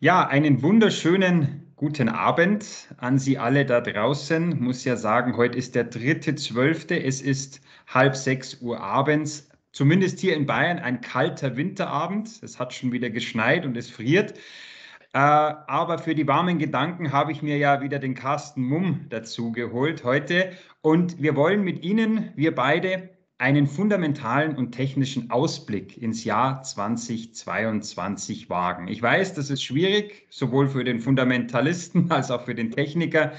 Ja, einen wunderschönen guten Abend an Sie alle da draußen. Muss ja sagen, heute ist der dritte Zwölfte. Es ist halb sechs Uhr abends. Zumindest hier in Bayern ein kalter Winterabend. Es hat schon wieder geschneit und es friert. Äh, aber für die warmen Gedanken habe ich mir ja wieder den Carsten Mumm dazu geholt heute. Und wir wollen mit Ihnen, wir beide, einen fundamentalen und technischen Ausblick ins Jahr 2022 wagen. Ich weiß, das ist schwierig, sowohl für den Fundamentalisten als auch für den Techniker.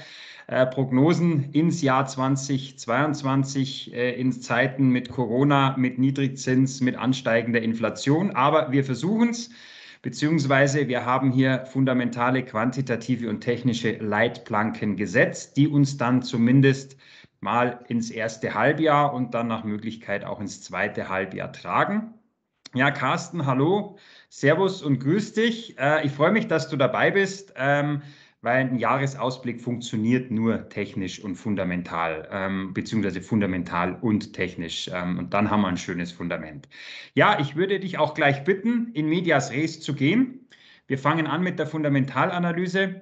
Äh, Prognosen ins Jahr 2022 äh, in Zeiten mit Corona, mit Niedrigzins, mit ansteigender Inflation. Aber wir versuchen es, beziehungsweise wir haben hier fundamentale quantitative und technische Leitplanken gesetzt, die uns dann zumindest mal ins erste Halbjahr und dann nach Möglichkeit auch ins zweite Halbjahr tragen. Ja, Carsten, hallo, Servus und grüß dich. Äh, ich freue mich, dass du dabei bist, ähm, weil ein Jahresausblick funktioniert nur technisch und fundamental, ähm, beziehungsweise fundamental und technisch. Ähm, und dann haben wir ein schönes Fundament. Ja, ich würde dich auch gleich bitten, in Medias Res zu gehen. Wir fangen an mit der Fundamentalanalyse.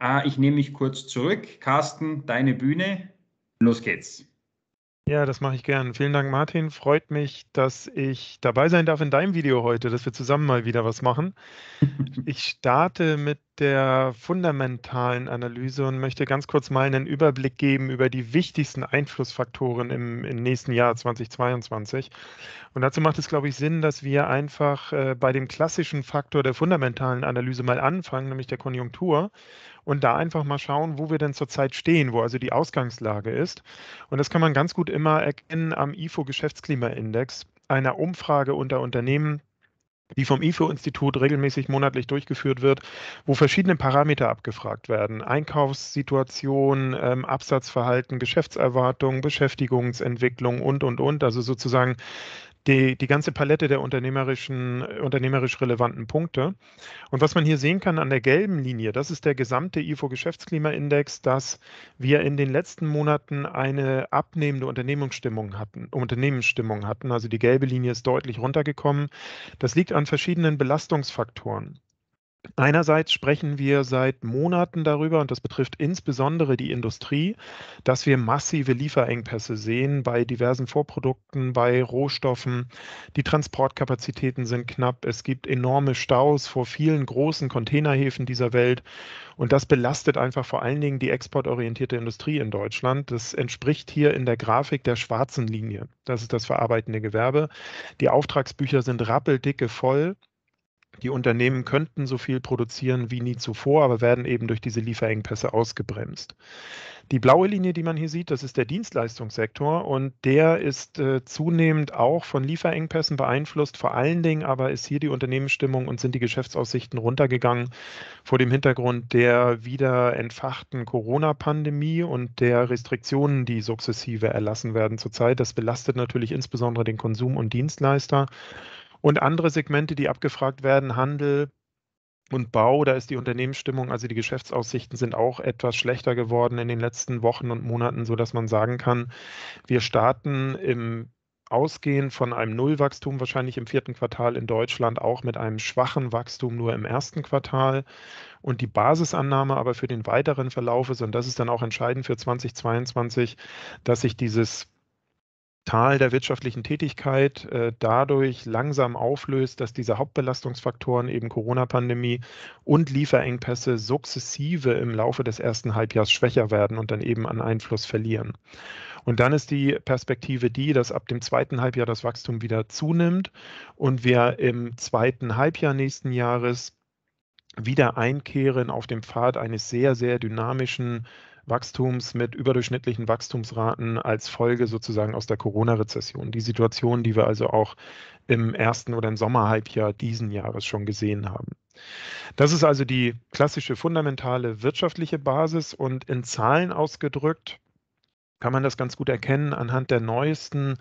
Äh, ich nehme mich kurz zurück. Carsten, deine Bühne. Los geht's. Ja, das mache ich gern. Vielen Dank, Martin. Freut mich, dass ich dabei sein darf in deinem Video heute, dass wir zusammen mal wieder was machen. Ich starte mit der fundamentalen Analyse und möchte ganz kurz mal einen Überblick geben über die wichtigsten Einflussfaktoren im, im nächsten Jahr 2022. Und dazu macht es, glaube ich, Sinn, dass wir einfach äh, bei dem klassischen Faktor der fundamentalen Analyse mal anfangen, nämlich der Konjunktur und da einfach mal schauen, wo wir denn zurzeit stehen, wo also die Ausgangslage ist. Und das kann man ganz gut immer erkennen am IFO Geschäftsklimaindex, einer Umfrage unter Unternehmen, die vom IFO-Institut regelmäßig monatlich durchgeführt wird, wo verschiedene Parameter abgefragt werden. Einkaufssituation, ähm, Absatzverhalten, Geschäftserwartung, Beschäftigungsentwicklung und, und, und. Also sozusagen die, die ganze Palette der unternehmerischen, äh, unternehmerisch relevanten Punkte. Und was man hier sehen kann an der gelben Linie, das ist der gesamte IFO-Geschäftsklimaindex, dass wir in den letzten Monaten eine abnehmende Unternehmensstimmung hatten, Unternehmensstimmung hatten. Also die gelbe Linie ist deutlich runtergekommen. Das liegt an verschiedenen Belastungsfaktoren. Einerseits sprechen wir seit Monaten darüber, und das betrifft insbesondere die Industrie, dass wir massive Lieferengpässe sehen bei diversen Vorprodukten, bei Rohstoffen. Die Transportkapazitäten sind knapp. Es gibt enorme Staus vor vielen großen Containerhäfen dieser Welt. Und das belastet einfach vor allen Dingen die exportorientierte Industrie in Deutschland. Das entspricht hier in der Grafik der schwarzen Linie. Das ist das verarbeitende Gewerbe. Die Auftragsbücher sind rappeldicke voll. Die Unternehmen könnten so viel produzieren wie nie zuvor, aber werden eben durch diese Lieferengpässe ausgebremst. Die blaue Linie, die man hier sieht, das ist der Dienstleistungssektor und der ist äh, zunehmend auch von Lieferengpässen beeinflusst. Vor allen Dingen aber ist hier die Unternehmensstimmung und sind die Geschäftsaussichten runtergegangen vor dem Hintergrund der wieder entfachten Corona-Pandemie und der Restriktionen, die sukzessive erlassen werden zurzeit. Das belastet natürlich insbesondere den Konsum und Dienstleister. Und andere Segmente, die abgefragt werden, Handel und Bau, da ist die Unternehmensstimmung, also die Geschäftsaussichten sind auch etwas schlechter geworden in den letzten Wochen und Monaten, sodass man sagen kann, wir starten im Ausgehen von einem Nullwachstum wahrscheinlich im vierten Quartal in Deutschland auch mit einem schwachen Wachstum nur im ersten Quartal. Und die Basisannahme aber für den weiteren Verlauf ist, und das ist dann auch entscheidend für 2022, dass sich dieses Tal der wirtschaftlichen Tätigkeit äh, dadurch langsam auflöst, dass diese Hauptbelastungsfaktoren eben Corona-Pandemie und Lieferengpässe sukzessive im Laufe des ersten Halbjahres schwächer werden und dann eben an Einfluss verlieren. Und dann ist die Perspektive die, dass ab dem zweiten Halbjahr das Wachstum wieder zunimmt und wir im zweiten Halbjahr nächsten Jahres wieder einkehren auf dem Pfad eines sehr, sehr dynamischen Wachstums mit überdurchschnittlichen Wachstumsraten als Folge sozusagen aus der Corona-Rezession. Die Situation, die wir also auch im ersten oder im Sommerhalbjahr diesen Jahres schon gesehen haben. Das ist also die klassische fundamentale wirtschaftliche Basis und in Zahlen ausgedrückt kann man das ganz gut erkennen anhand der neuesten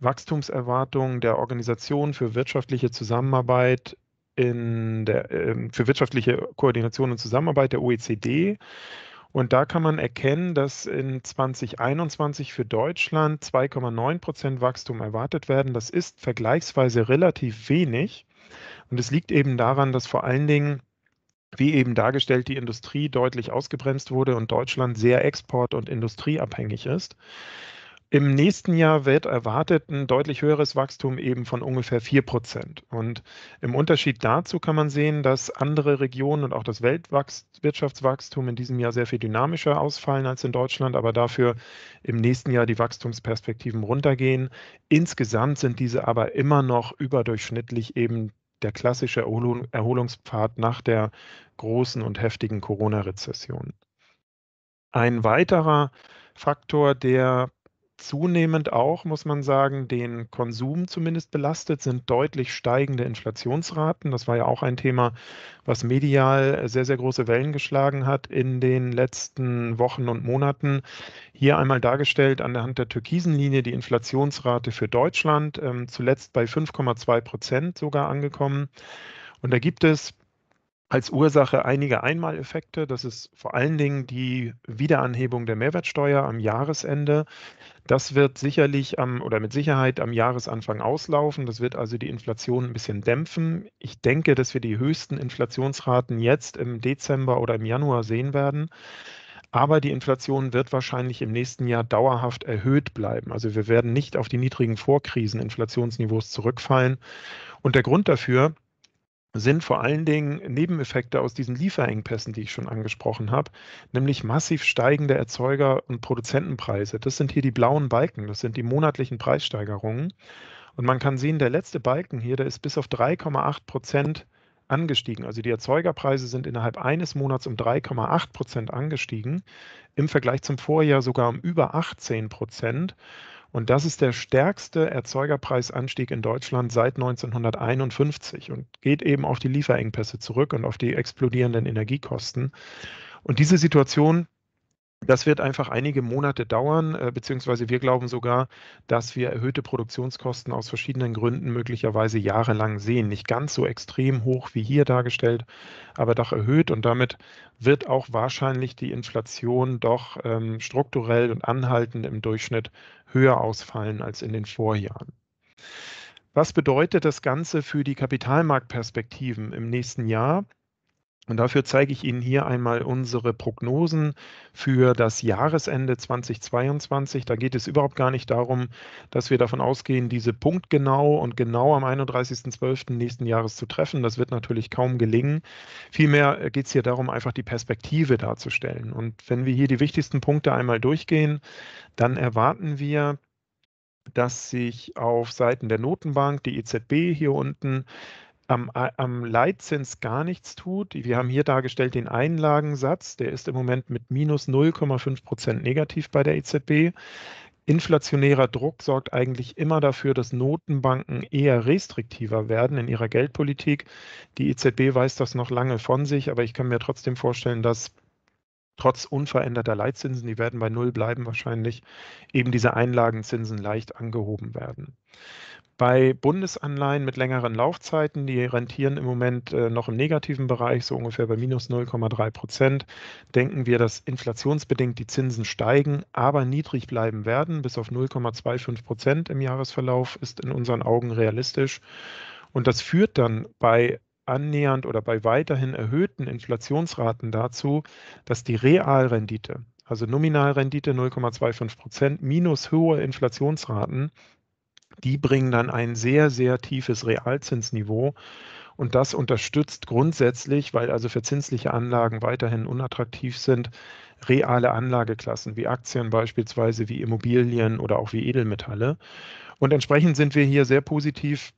Wachstumserwartungen der Organisation für wirtschaftliche Zusammenarbeit in der, ähm, für wirtschaftliche Koordination und Zusammenarbeit der OECD und da kann man erkennen, dass in 2021 für Deutschland 2,9 Prozent Wachstum erwartet werden. Das ist vergleichsweise relativ wenig. Und es liegt eben daran, dass vor allen Dingen wie eben dargestellt, die Industrie deutlich ausgebremst wurde und Deutschland sehr export- und industrieabhängig ist. Im nächsten Jahr wird erwartet ein deutlich höheres Wachstum eben von ungefähr 4 Prozent. Und im Unterschied dazu kann man sehen, dass andere Regionen und auch das Weltwirtschaftswachstum in diesem Jahr sehr viel dynamischer ausfallen als in Deutschland, aber dafür im nächsten Jahr die Wachstumsperspektiven runtergehen. Insgesamt sind diese aber immer noch überdurchschnittlich eben der klassische Erholungspfad nach der großen und heftigen Corona-Rezession. Ein weiterer Faktor, der zunehmend auch, muss man sagen, den Konsum zumindest belastet, sind deutlich steigende Inflationsraten. Das war ja auch ein Thema, was medial sehr, sehr große Wellen geschlagen hat in den letzten Wochen und Monaten. Hier einmal dargestellt an der Hand der türkisen Linie die Inflationsrate für Deutschland, ähm, zuletzt bei 5,2 Prozent sogar angekommen. Und da gibt es als Ursache einige Einmaleffekte. Das ist vor allen Dingen die Wiederanhebung der Mehrwertsteuer am Jahresende. Das wird sicherlich am oder mit Sicherheit am Jahresanfang auslaufen. Das wird also die Inflation ein bisschen dämpfen. Ich denke, dass wir die höchsten Inflationsraten jetzt im Dezember oder im Januar sehen werden. Aber die Inflation wird wahrscheinlich im nächsten Jahr dauerhaft erhöht bleiben. Also wir werden nicht auf die niedrigen Vorkrisen-Inflationsniveaus zurückfallen. Und der Grund dafür sind vor allen Dingen Nebeneffekte aus diesen Lieferengpässen, die ich schon angesprochen habe, nämlich massiv steigende Erzeuger- und Produzentenpreise. Das sind hier die blauen Balken, das sind die monatlichen Preissteigerungen. Und man kann sehen, der letzte Balken hier, der ist bis auf 3,8 Prozent angestiegen. Also die Erzeugerpreise sind innerhalb eines Monats um 3,8 Prozent angestiegen, im Vergleich zum Vorjahr sogar um über 18 Prozent. Und das ist der stärkste Erzeugerpreisanstieg in Deutschland seit 1951 und geht eben auf die Lieferengpässe zurück und auf die explodierenden Energiekosten. Und diese Situation das wird einfach einige Monate dauern, äh, beziehungsweise wir glauben sogar, dass wir erhöhte Produktionskosten aus verschiedenen Gründen möglicherweise jahrelang sehen. Nicht ganz so extrem hoch wie hier dargestellt, aber doch erhöht und damit wird auch wahrscheinlich die Inflation doch ähm, strukturell und anhaltend im Durchschnitt höher ausfallen als in den Vorjahren. Was bedeutet das Ganze für die Kapitalmarktperspektiven im nächsten Jahr? Und dafür zeige ich Ihnen hier einmal unsere Prognosen für das Jahresende 2022. Da geht es überhaupt gar nicht darum, dass wir davon ausgehen, diese punktgenau und genau am 31.12. nächsten Jahres zu treffen. Das wird natürlich kaum gelingen. Vielmehr äh, geht es hier darum, einfach die Perspektive darzustellen. Und wenn wir hier die wichtigsten Punkte einmal durchgehen, dann erwarten wir, dass sich auf Seiten der Notenbank, die EZB hier unten, am, am Leitzins gar nichts tut. Wir haben hier dargestellt den Einlagensatz, der ist im Moment mit minus 0,5 Prozent negativ bei der EZB. Inflationärer Druck sorgt eigentlich immer dafür, dass Notenbanken eher restriktiver werden in ihrer Geldpolitik. Die EZB weiß das noch lange von sich, aber ich kann mir trotzdem vorstellen, dass trotz unveränderter Leitzinsen, die werden bei Null bleiben wahrscheinlich, eben diese Einlagenzinsen leicht angehoben werden. Bei Bundesanleihen mit längeren Laufzeiten, die rentieren im Moment äh, noch im negativen Bereich, so ungefähr bei minus 0,3 Prozent, denken wir, dass inflationsbedingt die Zinsen steigen, aber niedrig bleiben werden. Bis auf 0,25 Prozent im Jahresverlauf ist in unseren Augen realistisch. Und das führt dann bei annähernd oder bei weiterhin erhöhten Inflationsraten dazu, dass die Realrendite, also Nominalrendite 0,25 Prozent minus hohe Inflationsraten die bringen dann ein sehr, sehr tiefes Realzinsniveau. Und das unterstützt grundsätzlich, weil also verzinsliche Anlagen weiterhin unattraktiv sind, reale Anlageklassen wie Aktien beispielsweise, wie Immobilien oder auch wie Edelmetalle. Und entsprechend sind wir hier sehr positiv,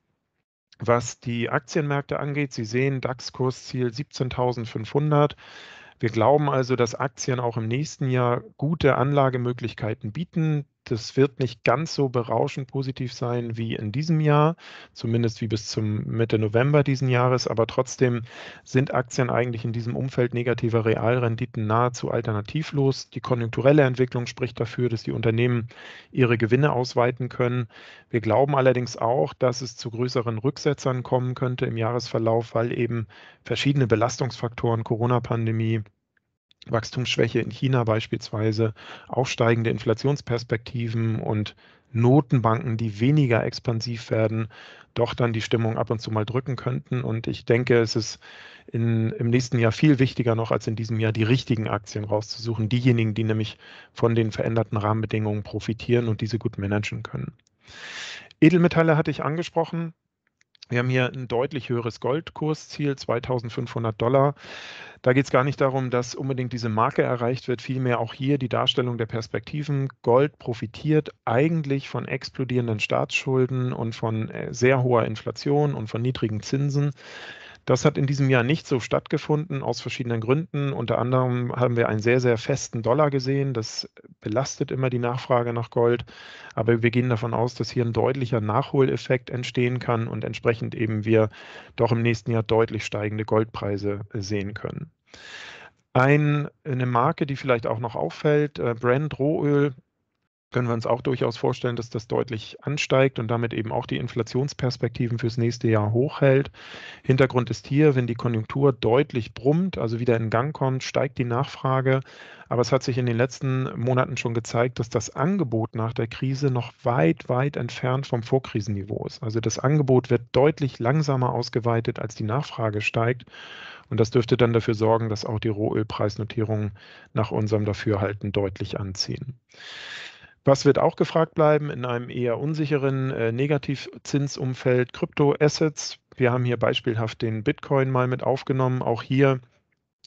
was die Aktienmärkte angeht. Sie sehen DAX-Kursziel 17.500. Wir glauben also, dass Aktien auch im nächsten Jahr gute Anlagemöglichkeiten bieten das wird nicht ganz so berauschend positiv sein wie in diesem Jahr, zumindest wie bis zum Mitte November diesen Jahres. Aber trotzdem sind Aktien eigentlich in diesem Umfeld negativer Realrenditen nahezu alternativlos. Die konjunkturelle Entwicklung spricht dafür, dass die Unternehmen ihre Gewinne ausweiten können. Wir glauben allerdings auch, dass es zu größeren Rücksetzern kommen könnte im Jahresverlauf, weil eben verschiedene Belastungsfaktoren, Corona-Pandemie, Wachstumsschwäche in China beispielsweise, aufsteigende Inflationsperspektiven und Notenbanken, die weniger expansiv werden, doch dann die Stimmung ab und zu mal drücken könnten. Und ich denke, es ist in, im nächsten Jahr viel wichtiger noch als in diesem Jahr, die richtigen Aktien rauszusuchen. Diejenigen, die nämlich von den veränderten Rahmenbedingungen profitieren und diese gut managen können. Edelmetalle hatte ich angesprochen. Wir haben hier ein deutlich höheres Goldkursziel, 2500 Dollar. Da geht es gar nicht darum, dass unbedingt diese Marke erreicht wird, vielmehr auch hier die Darstellung der Perspektiven. Gold profitiert eigentlich von explodierenden Staatsschulden und von äh, sehr hoher Inflation und von niedrigen Zinsen. Das hat in diesem Jahr nicht so stattgefunden, aus verschiedenen Gründen. Unter anderem haben wir einen sehr, sehr festen Dollar gesehen. Das belastet immer die Nachfrage nach Gold. Aber wir gehen davon aus, dass hier ein deutlicher Nachholeffekt entstehen kann und entsprechend eben wir doch im nächsten Jahr deutlich steigende Goldpreise sehen können. Ein, eine Marke, die vielleicht auch noch auffällt, äh, Brand Rohöl können wir uns auch durchaus vorstellen, dass das deutlich ansteigt und damit eben auch die Inflationsperspektiven fürs nächste Jahr hochhält. Hintergrund ist hier, wenn die Konjunktur deutlich brummt, also wieder in Gang kommt, steigt die Nachfrage. Aber es hat sich in den letzten Monaten schon gezeigt, dass das Angebot nach der Krise noch weit, weit entfernt vom Vorkrisenniveau ist. Also das Angebot wird deutlich langsamer ausgeweitet, als die Nachfrage steigt. Und das dürfte dann dafür sorgen, dass auch die Rohölpreisnotierungen nach unserem Dafürhalten deutlich anziehen. Was wird auch gefragt bleiben in einem eher unsicheren äh, Negativzinsumfeld? Kryptoassets. Wir haben hier beispielhaft den Bitcoin mal mit aufgenommen. Auch hier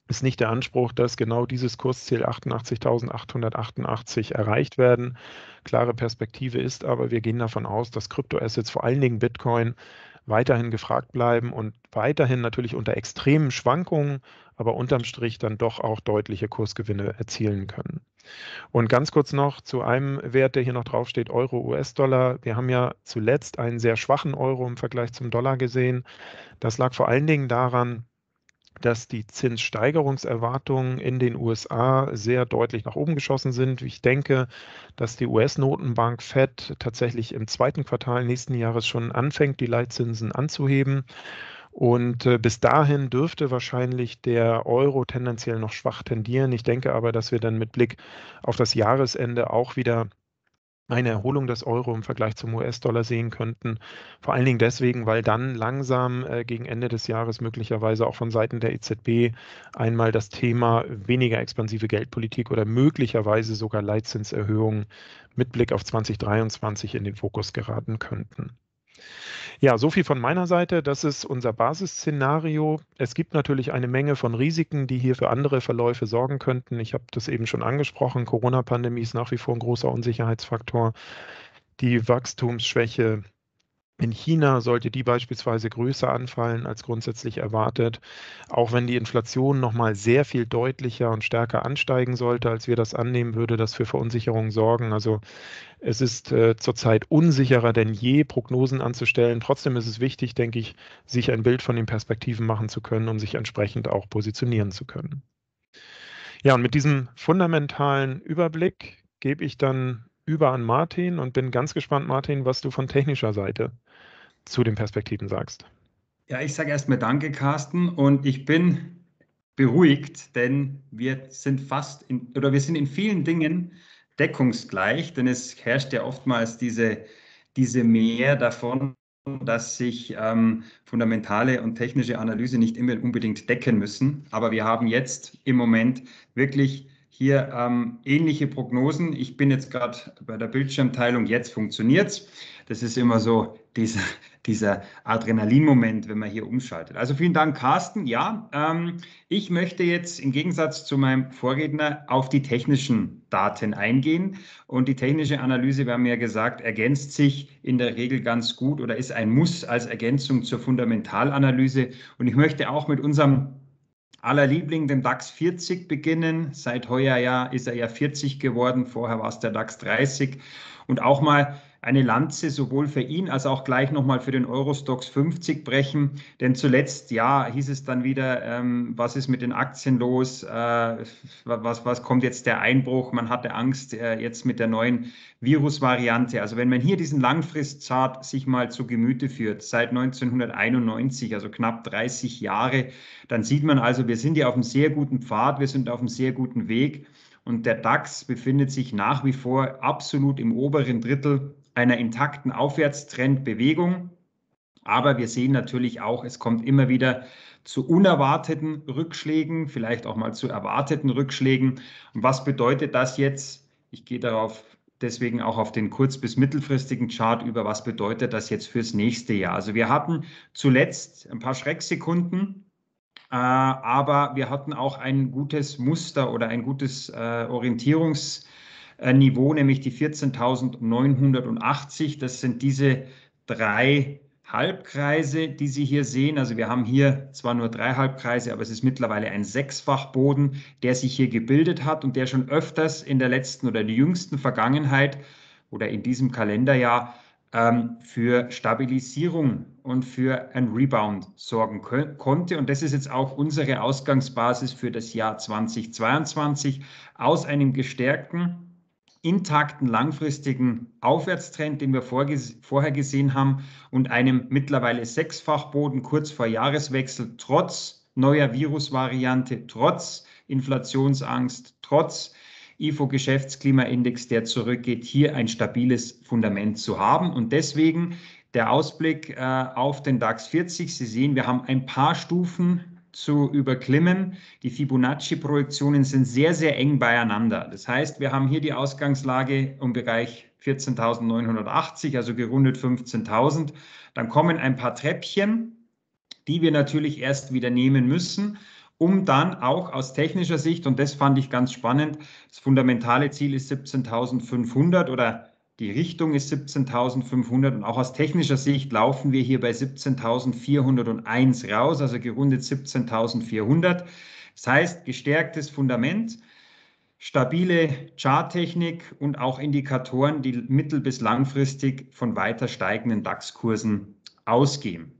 ist nicht der Anspruch, dass genau dieses Kursziel 88.888 erreicht werden. Klare Perspektive ist aber, wir gehen davon aus, dass Kryptoassets, vor allen Dingen Bitcoin, weiterhin gefragt bleiben und weiterhin natürlich unter extremen Schwankungen, aber unterm Strich dann doch auch deutliche Kursgewinne erzielen können. Und ganz kurz noch zu einem Wert, der hier noch draufsteht, Euro, US-Dollar. Wir haben ja zuletzt einen sehr schwachen Euro im Vergleich zum Dollar gesehen. Das lag vor allen Dingen daran, dass die Zinssteigerungserwartungen in den USA sehr deutlich nach oben geschossen sind. Ich denke, dass die US-Notenbank Fed tatsächlich im zweiten Quartal nächsten Jahres schon anfängt, die Leitzinsen anzuheben. Und äh, bis dahin dürfte wahrscheinlich der Euro tendenziell noch schwach tendieren. Ich denke aber, dass wir dann mit Blick auf das Jahresende auch wieder eine Erholung des Euro im Vergleich zum US-Dollar sehen könnten. Vor allen Dingen deswegen, weil dann langsam äh, gegen Ende des Jahres möglicherweise auch von Seiten der EZB einmal das Thema weniger expansive Geldpolitik oder möglicherweise sogar Leitzinserhöhungen mit Blick auf 2023 in den Fokus geraten könnten. Ja, so viel von meiner Seite. Das ist unser Basisszenario. Es gibt natürlich eine Menge von Risiken, die hier für andere Verläufe sorgen könnten. Ich habe das eben schon angesprochen. Corona-Pandemie ist nach wie vor ein großer Unsicherheitsfaktor. Die Wachstumsschwäche in China sollte die beispielsweise größer anfallen als grundsätzlich erwartet, auch wenn die Inflation nochmal sehr viel deutlicher und stärker ansteigen sollte, als wir das annehmen, würde das für Verunsicherungen sorgen. Also es ist äh, zurzeit unsicherer denn je, Prognosen anzustellen. Trotzdem ist es wichtig, denke ich, sich ein Bild von den Perspektiven machen zu können, um sich entsprechend auch positionieren zu können. Ja, und mit diesem fundamentalen Überblick gebe ich dann über an Martin und bin ganz gespannt, Martin, was du von technischer Seite zu den Perspektiven sagst. Ja, ich sage erstmal Danke, Carsten, und ich bin beruhigt, denn wir sind fast in, oder wir sind in vielen Dingen deckungsgleich, denn es herrscht ja oftmals diese, diese Mehr davon, dass sich ähm, fundamentale und technische Analyse nicht immer unbedingt decken müssen. Aber wir haben jetzt im Moment wirklich hier ähm, ähnliche Prognosen. Ich bin jetzt gerade bei der Bildschirmteilung, jetzt funktioniert es. Das ist immer so dieser, dieser Adrenalin-Moment, wenn man hier umschaltet. Also vielen Dank, Carsten. Ja, ähm, ich möchte jetzt im Gegensatz zu meinem Vorredner auf die technischen Daten eingehen. Und die technische Analyse, wir haben ja gesagt, ergänzt sich in der Regel ganz gut oder ist ein Muss als Ergänzung zur Fundamentalanalyse. Und ich möchte auch mit unserem aller Liebling, dem DAX 40 beginnen. Seit heuer Jahr ist er ja 40 geworden, vorher war es der DAX 30. Und auch mal eine Lanze sowohl für ihn als auch gleich nochmal für den Eurostox 50 brechen. Denn zuletzt, ja, hieß es dann wieder, ähm, was ist mit den Aktien los? Äh, was, was kommt jetzt der Einbruch? Man hatte Angst äh, jetzt mit der neuen Virusvariante. Also wenn man hier diesen Langfristzart sich mal zu Gemüte führt, seit 1991, also knapp 30 Jahre, dann sieht man also, wir sind hier auf einem sehr guten Pfad, wir sind auf einem sehr guten Weg. Und der DAX befindet sich nach wie vor absolut im oberen Drittel einer intakten Aufwärtstrendbewegung. Aber wir sehen natürlich auch, es kommt immer wieder zu unerwarteten Rückschlägen, vielleicht auch mal zu erwarteten Rückschlägen. Und was bedeutet das jetzt? Ich gehe darauf deswegen auch auf den kurz- bis mittelfristigen Chart über, was bedeutet das jetzt fürs nächste Jahr. Also wir hatten zuletzt ein paar Schrecksekunden, äh, aber wir hatten auch ein gutes Muster oder ein gutes äh, Orientierungs- äh, Niveau, nämlich die 14.980. Das sind diese drei Halbkreise, die Sie hier sehen. Also wir haben hier zwar nur drei Halbkreise, aber es ist mittlerweile ein Sechsfachboden, der sich hier gebildet hat und der schon öfters in der letzten oder der jüngsten Vergangenheit oder in diesem Kalenderjahr ähm, für Stabilisierung und für einen Rebound sorgen konnte. Und das ist jetzt auch unsere Ausgangsbasis für das Jahr 2022 aus einem gestärkten intakten langfristigen Aufwärtstrend, den wir vorher gesehen haben, und einem mittlerweile sechsfach Boden kurz vor Jahreswechsel, trotz neuer Virusvariante, trotz Inflationsangst, trotz IFO-Geschäftsklimaindex, der zurückgeht, hier ein stabiles Fundament zu haben. Und deswegen der Ausblick äh, auf den DAX 40. Sie sehen, wir haben ein paar Stufen zu überklimmen. Die Fibonacci-Projektionen sind sehr, sehr eng beieinander. Das heißt, wir haben hier die Ausgangslage im Bereich 14.980, also gerundet 15.000. Dann kommen ein paar Treppchen, die wir natürlich erst wieder nehmen müssen, um dann auch aus technischer Sicht, und das fand ich ganz spannend, das fundamentale Ziel ist 17.500 oder die Richtung ist 17.500 und auch aus technischer Sicht laufen wir hier bei 17.401 raus, also gerundet 17.400. Das heißt, gestärktes Fundament, stabile Charttechnik und auch Indikatoren, die mittel- bis langfristig von weiter steigenden DAX-Kursen ausgehen.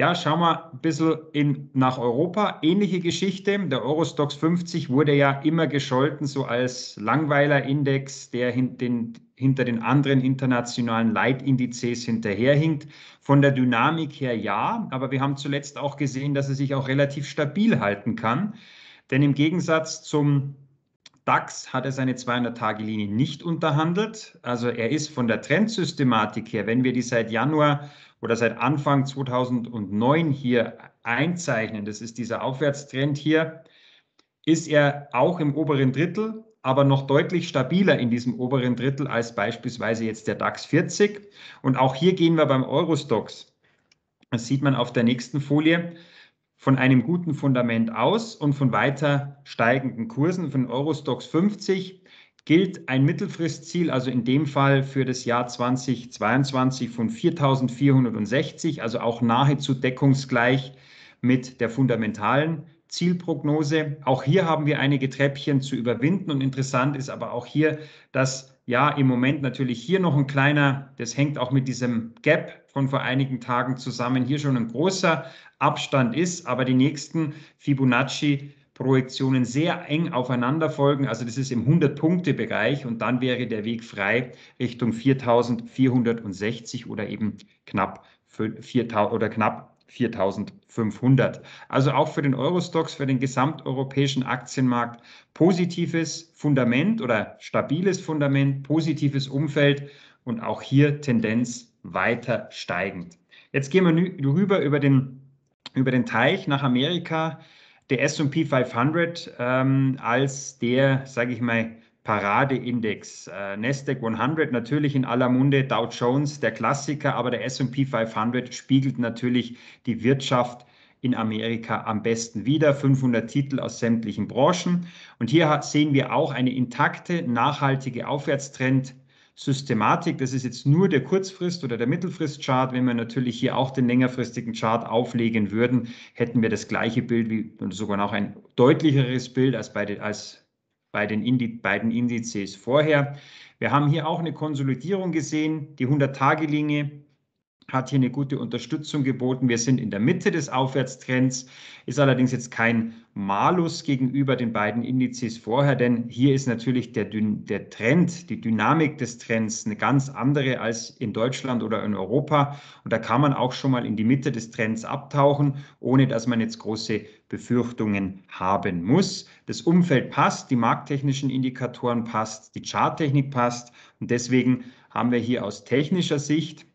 Ja, schauen wir ein bisschen in, nach Europa. Ähnliche Geschichte. Der Eurostox 50 wurde ja immer gescholten, so als Langweiler-Index, der hin, den, hinter den anderen internationalen Leitindizes hinterherhinkt. Von der Dynamik her ja, aber wir haben zuletzt auch gesehen, dass er sich auch relativ stabil halten kann. Denn im Gegensatz zum DAX hat er seine 200-Tage-Linie nicht unterhandelt. Also er ist von der Trendsystematik her, wenn wir die seit Januar oder seit Anfang 2009 hier einzeichnen, das ist dieser Aufwärtstrend hier, ist er auch im oberen Drittel, aber noch deutlich stabiler in diesem oberen Drittel als beispielsweise jetzt der DAX 40. Und auch hier gehen wir beim Eurostox. Das sieht man auf der nächsten Folie von einem guten Fundament aus und von weiter steigenden Kursen. Von Eurostox 50 gilt ein Mittelfristziel, also in dem Fall für das Jahr 2022 von 4.460, also auch nahezu deckungsgleich mit der fundamentalen Zielprognose. Auch hier haben wir einige Treppchen zu überwinden und interessant ist aber auch hier, dass ja im Moment natürlich hier noch ein kleiner, das hängt auch mit diesem Gap von vor einigen Tagen zusammen hier schon ein großer Abstand ist, aber die nächsten Fibonacci Projektionen sehr eng aufeinander folgen. Also das ist im 100-Punkte-Bereich und dann wäre der Weg frei Richtung 4460 oder eben knapp 4000 oder knapp 4500. Also auch für den Eurostox, für den gesamteuropäischen Aktienmarkt positives Fundament oder stabiles Fundament, positives Umfeld und auch hier Tendenz weiter steigend. Jetzt gehen wir rüber über den, über den Teich nach Amerika. Der SP 500 ähm, als der, sage ich mal, Paradeindex. Äh, Nasdaq 100 natürlich in aller Munde, Dow Jones der Klassiker, aber der SP 500 spiegelt natürlich die Wirtschaft in Amerika am besten wieder. 500 Titel aus sämtlichen Branchen. Und hier sehen wir auch eine intakte, nachhaltige Aufwärtstrend Systematik. Das ist jetzt nur der Kurzfrist- oder der Mittelfristchart. Wenn wir natürlich hier auch den längerfristigen Chart auflegen würden, hätten wir das gleiche Bild wie und sogar noch ein deutlicheres Bild als bei, den, als bei den beiden Indizes vorher. Wir haben hier auch eine Konsolidierung gesehen. Die 100-Tage-Linie hat hier eine gute Unterstützung geboten. Wir sind in der Mitte des Aufwärtstrends, ist allerdings jetzt kein Malus gegenüber den beiden Indizes vorher, denn hier ist natürlich der, der Trend, die Dynamik des Trends eine ganz andere als in Deutschland oder in Europa. Und da kann man auch schon mal in die Mitte des Trends abtauchen, ohne dass man jetzt große Befürchtungen haben muss. Das Umfeld passt, die markttechnischen Indikatoren passt, die Charttechnik passt. Und deswegen haben wir hier aus technischer Sicht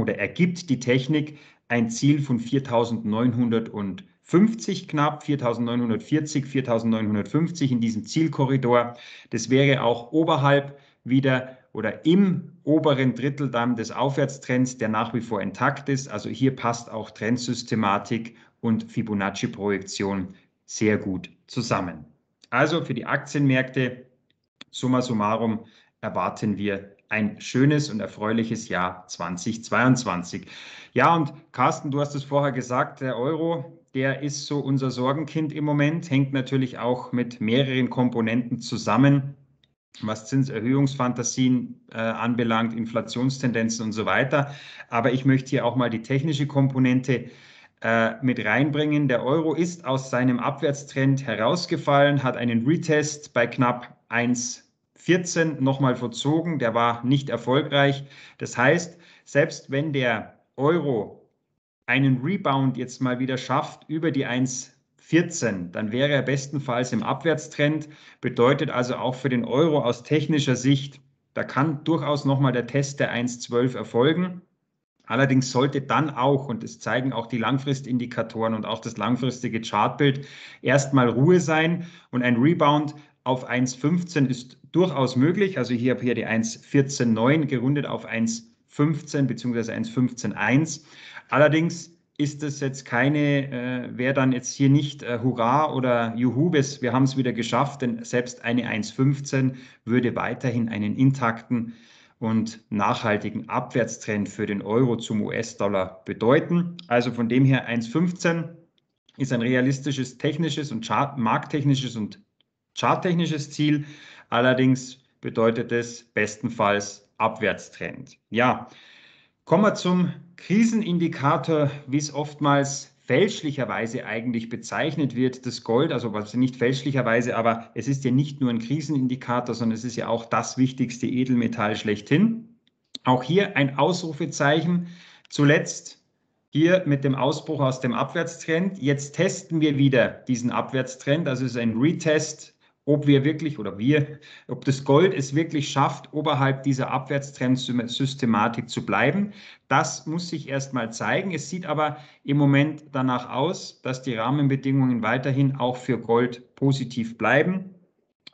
oder ergibt die Technik ein Ziel von 4950 knapp, 4940, 4950 in diesem Zielkorridor. Das wäre auch oberhalb wieder oder im oberen Drittel dann des Aufwärtstrends, der nach wie vor intakt ist. Also hier passt auch Trendsystematik und Fibonacci-Projektion sehr gut zusammen. Also für die Aktienmärkte summa summarum erwarten wir ein schönes und erfreuliches Jahr 2022. Ja, und Carsten, du hast es vorher gesagt, der Euro, der ist so unser Sorgenkind im Moment, hängt natürlich auch mit mehreren Komponenten zusammen, was Zinserhöhungsfantasien äh, anbelangt, Inflationstendenzen und so weiter. Aber ich möchte hier auch mal die technische Komponente äh, mit reinbringen. Der Euro ist aus seinem Abwärtstrend herausgefallen, hat einen Retest bei knapp 1 14 nochmal verzogen. Der war nicht erfolgreich. Das heißt, selbst wenn der Euro einen Rebound jetzt mal wieder schafft über die 1,14, dann wäre er bestenfalls im Abwärtstrend. Bedeutet also auch für den Euro aus technischer Sicht, da kann durchaus nochmal der Test der 1,12 erfolgen. Allerdings sollte dann auch, und das zeigen auch die Langfristindikatoren und auch das langfristige Chartbild, erstmal Ruhe sein und ein Rebound auf 1,15 ist durchaus möglich. Also hier, hier die 1.14.9 gerundet auf 1.15 bzw. 1.15.1. Allerdings ist das jetzt keine, äh, wäre dann jetzt hier nicht äh, Hurra oder Juhu, wir haben es wieder geschafft, denn selbst eine 1.15 würde weiterhin einen intakten und nachhaltigen Abwärtstrend für den Euro zum US-Dollar bedeuten. Also von dem her 1.15 ist ein realistisches technisches und Chart markttechnisches und charttechnisches Ziel Allerdings bedeutet es bestenfalls Abwärtstrend. Ja, kommen wir zum Krisenindikator, wie es oftmals fälschlicherweise eigentlich bezeichnet wird, das Gold, also nicht fälschlicherweise, aber es ist ja nicht nur ein Krisenindikator, sondern es ist ja auch das wichtigste Edelmetall schlechthin. Auch hier ein Ausrufezeichen. Zuletzt hier mit dem Ausbruch aus dem Abwärtstrend. Jetzt testen wir wieder diesen Abwärtstrend. Also es ist ein Retest ob wir wirklich oder wir, ob das Gold es wirklich schafft, oberhalb dieser Abwärtstrendsystematik zu bleiben. Das muss sich erstmal zeigen. Es sieht aber im Moment danach aus, dass die Rahmenbedingungen weiterhin auch für Gold positiv bleiben.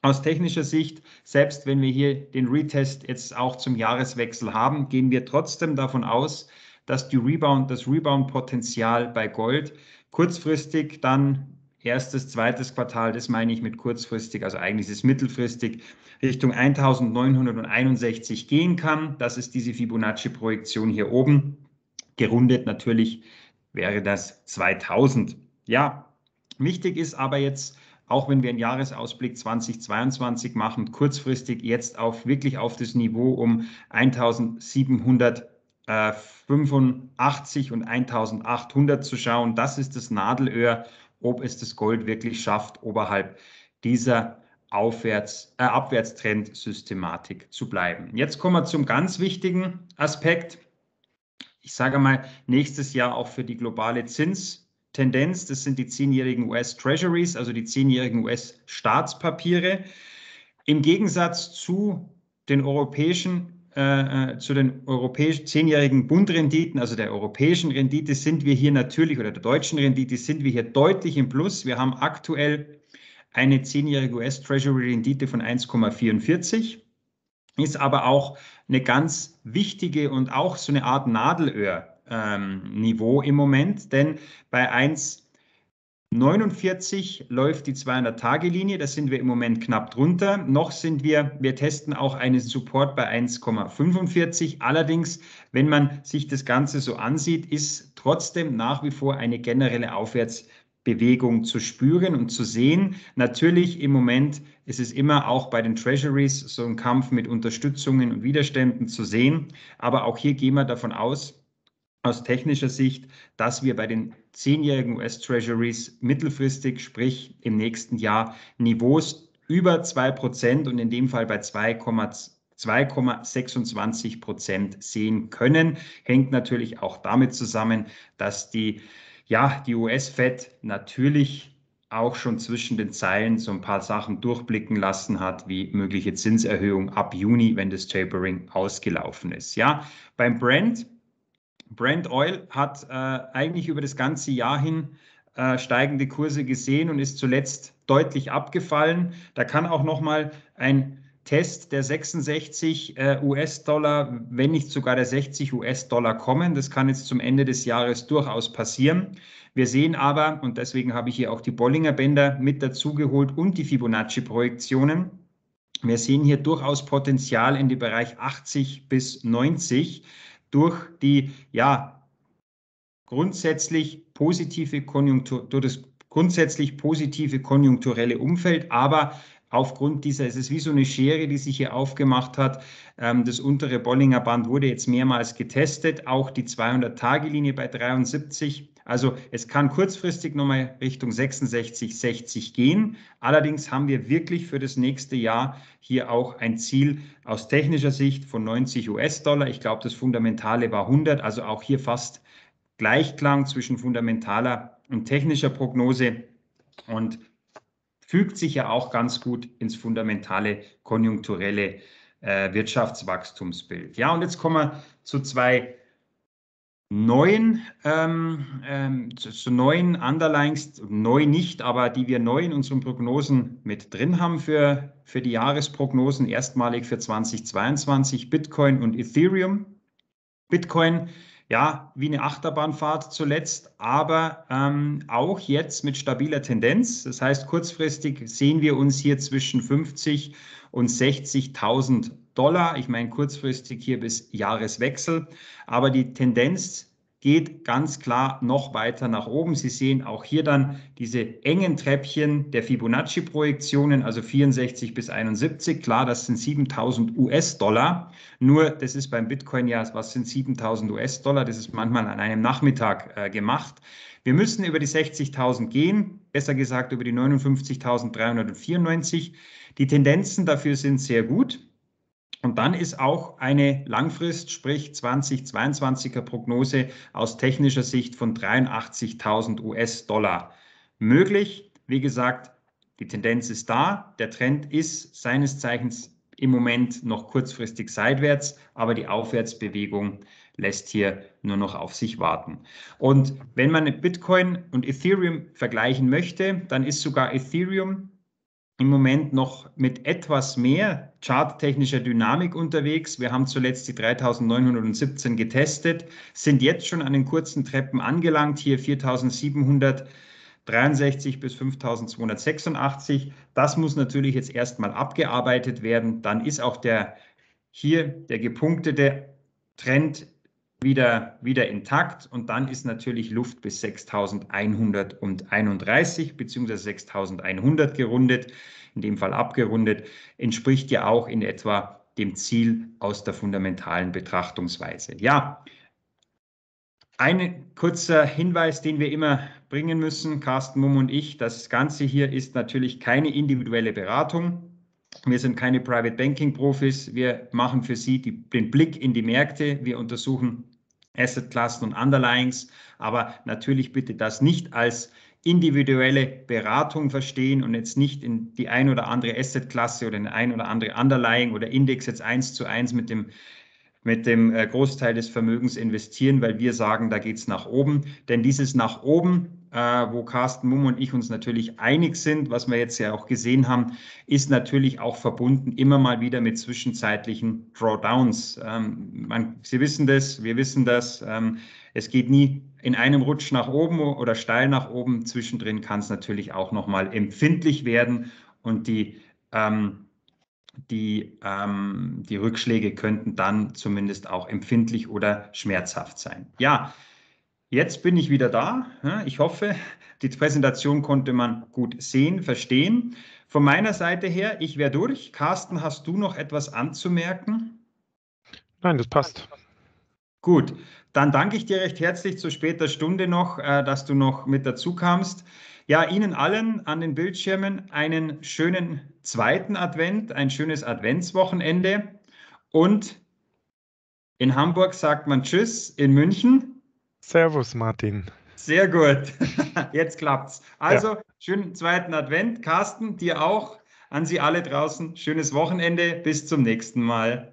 Aus technischer Sicht, selbst wenn wir hier den Retest jetzt auch zum Jahreswechsel haben, gehen wir trotzdem davon aus, dass die Rebound, das Rebound-Potenzial bei Gold kurzfristig dann erstes, zweites Quartal, das meine ich mit kurzfristig, also eigentlich ist es mittelfristig, Richtung 1961 gehen kann. Das ist diese Fibonacci-Projektion hier oben. Gerundet natürlich wäre das 2000. Ja, wichtig ist aber jetzt, auch wenn wir einen Jahresausblick 2022 machen, kurzfristig jetzt auf wirklich auf das Niveau um 1785 und 1800 zu schauen. Das ist das Nadelöhr ob es das Gold wirklich schafft, oberhalb dieser Aufwärts, äh, abwärtstrend zu bleiben. Jetzt kommen wir zum ganz wichtigen Aspekt. Ich sage mal, nächstes Jahr auch für die globale Zinstendenz. Das sind die zehnjährigen US-Treasuries, also die zehnjährigen US-Staatspapiere. Im Gegensatz zu den europäischen äh, äh, zu den europäischen zehnjährigen Bundrenditen, also der europäischen Rendite, sind wir hier natürlich oder der deutschen Rendite sind wir hier deutlich im Plus. Wir haben aktuell eine zehnjährige US Treasury Rendite von 1,44 ist aber auch eine ganz wichtige und auch so eine Art Nadelöhr ähm, Niveau im Moment, denn bei 1 49 läuft die 200-Tage-Linie, da sind wir im Moment knapp drunter. Noch sind wir, wir testen auch einen Support bei 1,45. Allerdings, wenn man sich das Ganze so ansieht, ist trotzdem nach wie vor eine generelle Aufwärtsbewegung zu spüren und zu sehen. Natürlich im Moment ist es immer auch bei den Treasuries so ein Kampf mit Unterstützungen und Widerständen zu sehen. Aber auch hier gehen wir davon aus, aus technischer Sicht, dass wir bei den zehnjährigen US-Treasuries mittelfristig, sprich im nächsten Jahr, Niveaus über 2% und in dem Fall bei 2,26 Prozent sehen können. Hängt natürlich auch damit zusammen, dass die, ja, die US-Fed natürlich auch schon zwischen den Zeilen so ein paar Sachen durchblicken lassen hat, wie mögliche Zinserhöhung ab Juni, wenn das Tapering ausgelaufen ist. Ja, beim Brand Brand Oil hat äh, eigentlich über das ganze Jahr hin äh, steigende Kurse gesehen und ist zuletzt deutlich abgefallen. Da kann auch nochmal ein Test der 66 äh, US-Dollar, wenn nicht sogar der 60 US-Dollar kommen. Das kann jetzt zum Ende des Jahres durchaus passieren. Wir sehen aber, und deswegen habe ich hier auch die Bollinger Bänder mit dazugeholt und die Fibonacci-Projektionen. Wir sehen hier durchaus Potenzial in dem Bereich 80 bis 90 durch die ja grundsätzlich positive Konjunktur, durch das grundsätzlich positive konjunkturelle Umfeld, aber aufgrund dieser, es ist wie so eine Schere, die sich hier aufgemacht hat. Ähm, das untere Bollinger Band wurde jetzt mehrmals getestet, auch die 200-Tage-Linie bei 73. Also es kann kurzfristig nochmal Richtung 66, 60 gehen. Allerdings haben wir wirklich für das nächste Jahr hier auch ein Ziel aus technischer Sicht von 90 US-Dollar. Ich glaube, das Fundamentale war 100, also auch hier fast Gleichklang zwischen fundamentaler und technischer Prognose. Und fügt sich ja auch ganz gut ins fundamentale konjunkturelle äh, Wirtschaftswachstumsbild. Ja, und jetzt kommen wir zu zwei neuen, ähm, ähm, zu, zu, neuen Underlines, neu nicht, aber die wir neu in unseren Prognosen mit drin haben für, für die Jahresprognosen, erstmalig für 2022, Bitcoin und Ethereum. Bitcoin ja, wie eine Achterbahnfahrt zuletzt, aber ähm, auch jetzt mit stabiler Tendenz. Das heißt, kurzfristig sehen wir uns hier zwischen 50 und 60.000 Dollar. Ich meine kurzfristig hier bis Jahreswechsel, aber die Tendenz geht ganz klar noch weiter nach oben. Sie sehen auch hier dann diese engen Treppchen der Fibonacci-Projektionen, also 64 bis 71. Klar, das sind 7000 US-Dollar. Nur, das ist beim Bitcoin ja, was sind 7000 US-Dollar? Das ist manchmal an einem Nachmittag äh, gemacht. Wir müssen über die 60.000 gehen, besser gesagt über die 59.394. Die Tendenzen dafür sind sehr gut. Und dann ist auch eine Langfrist, sprich 2022er Prognose aus technischer Sicht von 83.000 US-Dollar möglich. Wie gesagt, die Tendenz ist da. Der Trend ist seines Zeichens im Moment noch kurzfristig seitwärts, aber die Aufwärtsbewegung lässt hier nur noch auf sich warten. Und wenn man Bitcoin und Ethereum vergleichen möchte, dann ist sogar Ethereum im Moment noch mit etwas mehr charttechnischer Dynamik unterwegs. Wir haben zuletzt die 3917 getestet, sind jetzt schon an den kurzen Treppen angelangt, hier 4763 bis 5286. Das muss natürlich jetzt erstmal abgearbeitet werden. Dann ist auch der hier der gepunktete Trend wieder, wieder intakt und dann ist natürlich Luft bis 6131 bzw. 6100 gerundet, in dem Fall abgerundet, entspricht ja auch in etwa dem Ziel aus der fundamentalen Betrachtungsweise. Ja, ein kurzer Hinweis, den wir immer bringen müssen, Carsten Mumm und ich, das Ganze hier ist natürlich keine individuelle Beratung. Wir sind keine Private Banking Profis. Wir machen für Sie die, den Blick in die Märkte. Wir untersuchen Assetklassen und Underlyings. Aber natürlich bitte das nicht als individuelle Beratung verstehen und jetzt nicht in die ein oder andere Assetklasse oder in ein oder andere Underlying oder Index jetzt eins zu eins mit dem mit dem äh, Großteil des Vermögens investieren, weil wir sagen, da geht es nach oben. Denn dieses nach oben äh, wo Carsten Mumm und ich uns natürlich einig sind, was wir jetzt ja auch gesehen haben, ist natürlich auch verbunden immer mal wieder mit zwischenzeitlichen Drawdowns. Ähm, man, Sie wissen das, wir wissen das. Ähm, es geht nie in einem Rutsch nach oben oder steil nach oben. Zwischendrin kann es natürlich auch nochmal empfindlich werden und die ähm, die, ähm, die Rückschläge könnten dann zumindest auch empfindlich oder schmerzhaft sein. Ja, Jetzt bin ich wieder da. Ich hoffe, die Präsentation konnte man gut sehen, verstehen. Von meiner Seite her, ich wäre durch. Carsten, hast du noch etwas anzumerken? Nein, das passt. Gut, dann danke ich dir recht herzlich zu später Stunde noch, äh, dass du noch mit dazu kamst. Ja, Ihnen allen an den Bildschirmen einen schönen zweiten Advent, ein schönes Adventswochenende. Und in Hamburg sagt man Tschüss, in München Servus, Martin. Sehr gut. Jetzt klappt's. Also, ja. schönen zweiten Advent. Carsten, dir auch. An Sie alle draußen. Schönes Wochenende. Bis zum nächsten Mal.